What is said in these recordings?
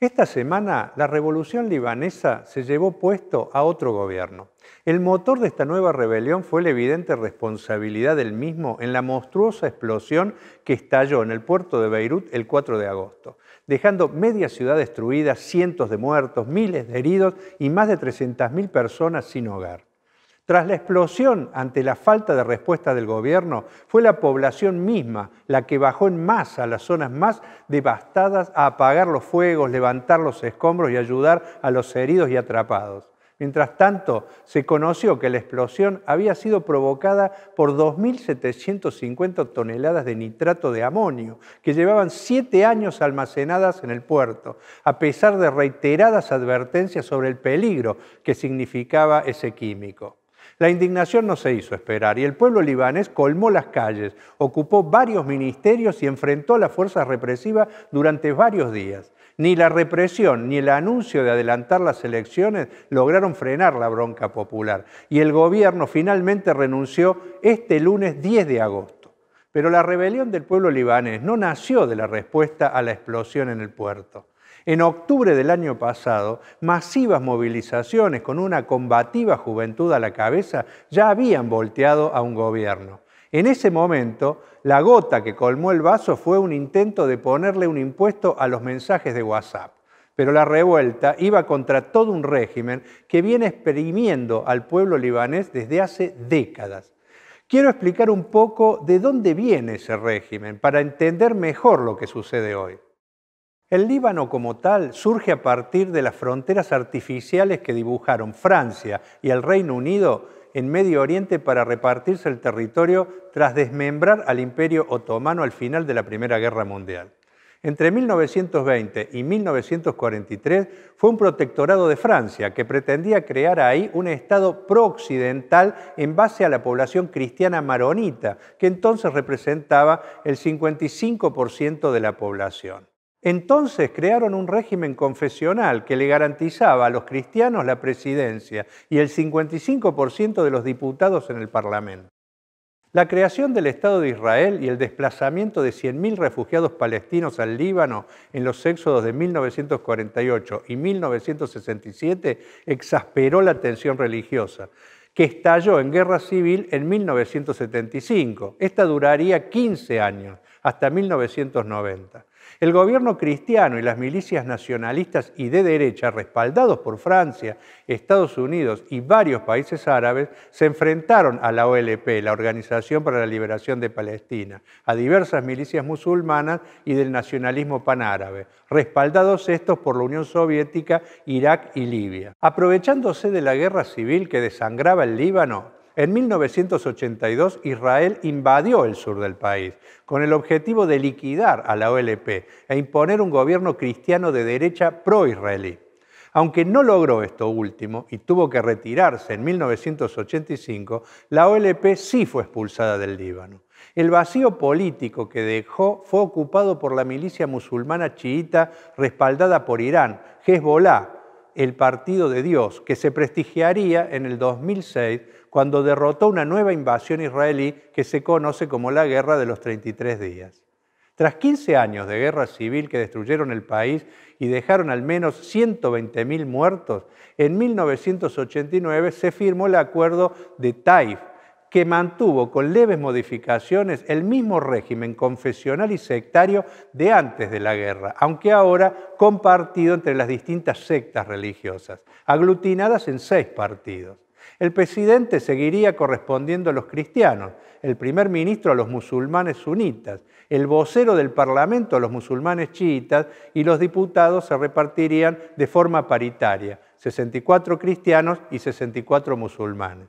Esta semana la revolución libanesa se llevó puesto a otro gobierno. El motor de esta nueva rebelión fue la evidente responsabilidad del mismo en la monstruosa explosión que estalló en el puerto de Beirut el 4 de agosto, dejando media ciudad destruida, cientos de muertos, miles de heridos y más de 300.000 personas sin hogar. Tras la explosión ante la falta de respuesta del gobierno, fue la población misma la que bajó en masa a las zonas más devastadas a apagar los fuegos, levantar los escombros y ayudar a los heridos y atrapados. Mientras tanto, se conoció que la explosión había sido provocada por 2.750 toneladas de nitrato de amonio, que llevaban siete años almacenadas en el puerto, a pesar de reiteradas advertencias sobre el peligro que significaba ese químico. La indignación no se hizo esperar y el pueblo libanés colmó las calles, ocupó varios ministerios y enfrentó a las fuerzas represivas durante varios días. Ni la represión ni el anuncio de adelantar las elecciones lograron frenar la bronca popular y el gobierno finalmente renunció este lunes 10 de agosto. Pero la rebelión del pueblo libanés no nació de la respuesta a la explosión en el puerto. En octubre del año pasado, masivas movilizaciones con una combativa juventud a la cabeza ya habían volteado a un gobierno. En ese momento, la gota que colmó el vaso fue un intento de ponerle un impuesto a los mensajes de WhatsApp. Pero la revuelta iba contra todo un régimen que viene exprimiendo al pueblo libanés desde hace décadas. Quiero explicar un poco de dónde viene ese régimen para entender mejor lo que sucede hoy. El Líbano como tal surge a partir de las fronteras artificiales que dibujaron Francia y el Reino Unido en Medio Oriente para repartirse el territorio tras desmembrar al Imperio Otomano al final de la Primera Guerra Mundial. Entre 1920 y 1943 fue un protectorado de Francia que pretendía crear ahí un Estado pro-occidental en base a la población cristiana maronita, que entonces representaba el 55% de la población. Entonces crearon un régimen confesional que le garantizaba a los cristianos la presidencia y el 55% de los diputados en el Parlamento. La creación del Estado de Israel y el desplazamiento de 100.000 refugiados palestinos al Líbano en los éxodos de 1948 y 1967 exasperó la tensión religiosa, que estalló en guerra civil en 1975. Esta duraría 15 años, hasta 1990. El gobierno cristiano y las milicias nacionalistas y de derecha, respaldados por Francia, Estados Unidos y varios países árabes, se enfrentaron a la OLP, la Organización para la Liberación de Palestina, a diversas milicias musulmanas y del nacionalismo panárabe, respaldados estos por la Unión Soviética, Irak y Libia. Aprovechándose de la guerra civil que desangraba el Líbano, en 1982 Israel invadió el sur del país con el objetivo de liquidar a la OLP e imponer un gobierno cristiano de derecha pro-israelí. Aunque no logró esto último y tuvo que retirarse en 1985, la OLP sí fue expulsada del Líbano. El vacío político que dejó fue ocupado por la milicia musulmana chiita respaldada por Irán, Hezbollah, el Partido de Dios, que se prestigiaría en el 2006 cuando derrotó una nueva invasión israelí que se conoce como la Guerra de los 33 Días. Tras 15 años de guerra civil que destruyeron el país y dejaron al menos 120.000 muertos, en 1989 se firmó el acuerdo de Taif, que mantuvo con leves modificaciones el mismo régimen confesional y sectario de antes de la guerra, aunque ahora compartido entre las distintas sectas religiosas, aglutinadas en seis partidos. El presidente seguiría correspondiendo a los cristianos, el primer ministro a los musulmanes sunitas, el vocero del Parlamento a los musulmanes chiitas y los diputados se repartirían de forma paritaria, 64 cristianos y 64 musulmanes.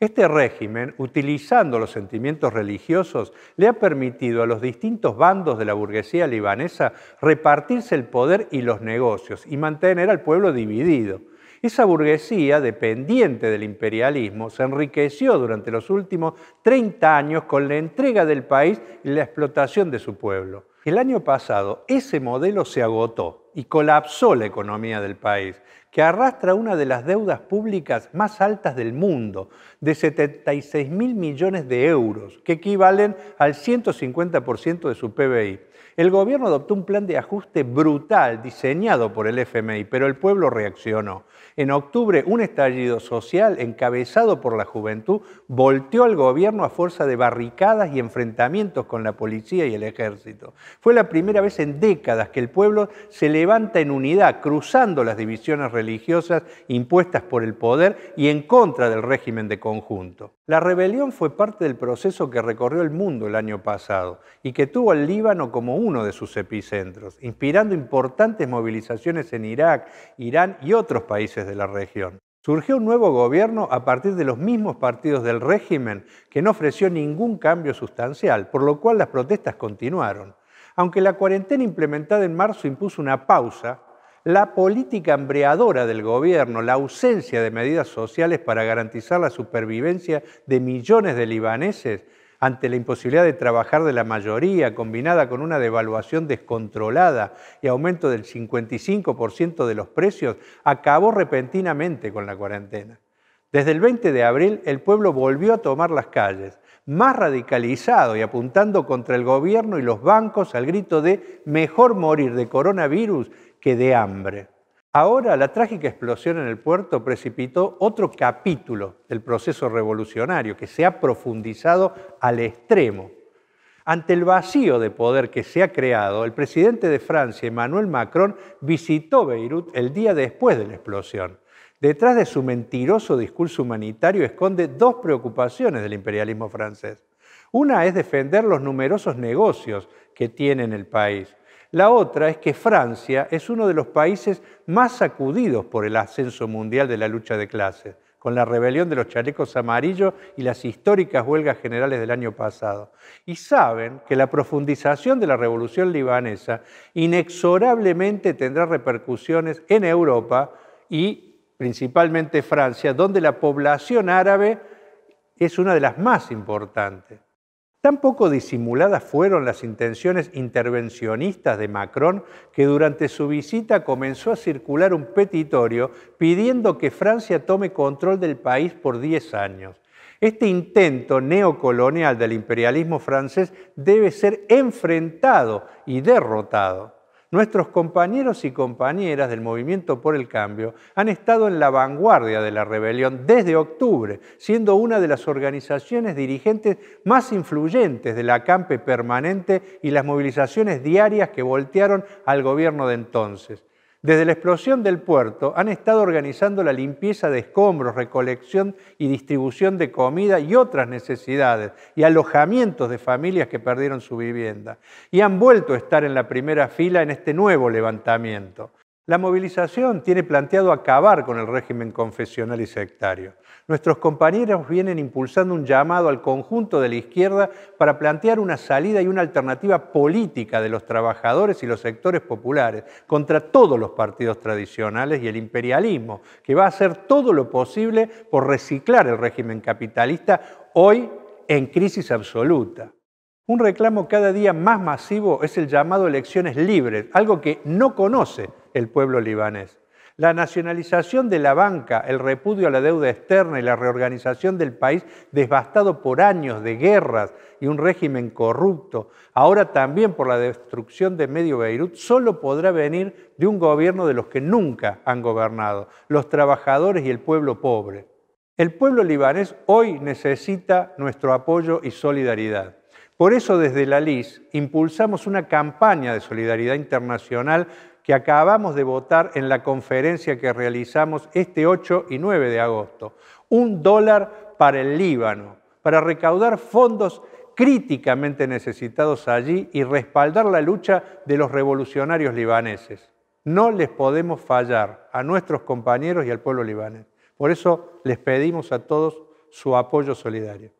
Este régimen, utilizando los sentimientos religiosos, le ha permitido a los distintos bandos de la burguesía libanesa repartirse el poder y los negocios y mantener al pueblo dividido. Esa burguesía, dependiente del imperialismo, se enriqueció durante los últimos 30 años con la entrega del país y la explotación de su pueblo. El año pasado ese modelo se agotó y colapsó la economía del país, que arrastra una de las deudas públicas más altas del mundo, de 76 mil millones de euros, que equivalen al 150% de su PBI. El gobierno adoptó un plan de ajuste brutal diseñado por el FMI, pero el pueblo reaccionó. En octubre, un estallido social encabezado por la juventud volteó al gobierno a fuerza de barricadas y enfrentamientos con la policía y el ejército. Fue la primera vez en décadas que el pueblo se levanta en unidad, cruzando las divisiones religiosas impuestas por el poder y en contra del régimen de conjunto. La rebelión fue parte del proceso que recorrió el mundo el año pasado y que tuvo al Líbano como uno de sus epicentros, inspirando importantes movilizaciones en Irak, Irán y otros países de la región. Surgió un nuevo gobierno a partir de los mismos partidos del régimen que no ofreció ningún cambio sustancial, por lo cual las protestas continuaron. Aunque la cuarentena implementada en marzo impuso una pausa, la política hambreadora del gobierno, la ausencia de medidas sociales para garantizar la supervivencia de millones de libaneses ante la imposibilidad de trabajar de la mayoría, combinada con una devaluación descontrolada y aumento del 55% de los precios, acabó repentinamente con la cuarentena. Desde el 20 de abril el pueblo volvió a tomar las calles, más radicalizado y apuntando contra el gobierno y los bancos al grito de mejor morir de coronavirus que de hambre. Ahora la trágica explosión en el puerto precipitó otro capítulo del proceso revolucionario que se ha profundizado al extremo. Ante el vacío de poder que se ha creado, el presidente de Francia, Emmanuel Macron, visitó Beirut el día después de la explosión detrás de su mentiroso discurso humanitario esconde dos preocupaciones del imperialismo francés. Una es defender los numerosos negocios que tiene en el país. La otra es que Francia es uno de los países más sacudidos por el ascenso mundial de la lucha de clases, con la rebelión de los chalecos amarillos y las históricas huelgas generales del año pasado. Y saben que la profundización de la revolución libanesa inexorablemente tendrá repercusiones en Europa y principalmente Francia, donde la población árabe es una de las más importantes. Tampoco disimuladas fueron las intenciones intervencionistas de Macron que durante su visita comenzó a circular un petitorio pidiendo que Francia tome control del país por 10 años. Este intento neocolonial del imperialismo francés debe ser enfrentado y derrotado nuestros compañeros y compañeras del movimiento por el cambio han estado en la vanguardia de la rebelión desde octubre, siendo una de las organizaciones dirigentes más influyentes de la campe permanente y las movilizaciones diarias que voltearon al gobierno de entonces. Desde la explosión del puerto han estado organizando la limpieza de escombros, recolección y distribución de comida y otras necesidades y alojamientos de familias que perdieron su vivienda. Y han vuelto a estar en la primera fila en este nuevo levantamiento. La movilización tiene planteado acabar con el régimen confesional y sectario. Nuestros compañeros vienen impulsando un llamado al conjunto de la izquierda para plantear una salida y una alternativa política de los trabajadores y los sectores populares contra todos los partidos tradicionales y el imperialismo, que va a hacer todo lo posible por reciclar el régimen capitalista hoy en crisis absoluta. Un reclamo cada día más masivo es el llamado elecciones libres, algo que no conoce el pueblo libanés. La nacionalización de la banca, el repudio a la deuda externa y la reorganización del país devastado por años de guerras y un régimen corrupto, ahora también por la destrucción de medio Beirut, solo podrá venir de un gobierno de los que nunca han gobernado, los trabajadores y el pueblo pobre. El pueblo libanés hoy necesita nuestro apoyo y solidaridad. Por eso desde la LIS impulsamos una campaña de solidaridad internacional que acabamos de votar en la conferencia que realizamos este 8 y 9 de agosto. Un dólar para el Líbano, para recaudar fondos críticamente necesitados allí y respaldar la lucha de los revolucionarios libaneses. No les podemos fallar a nuestros compañeros y al pueblo libanés. Por eso les pedimos a todos su apoyo solidario.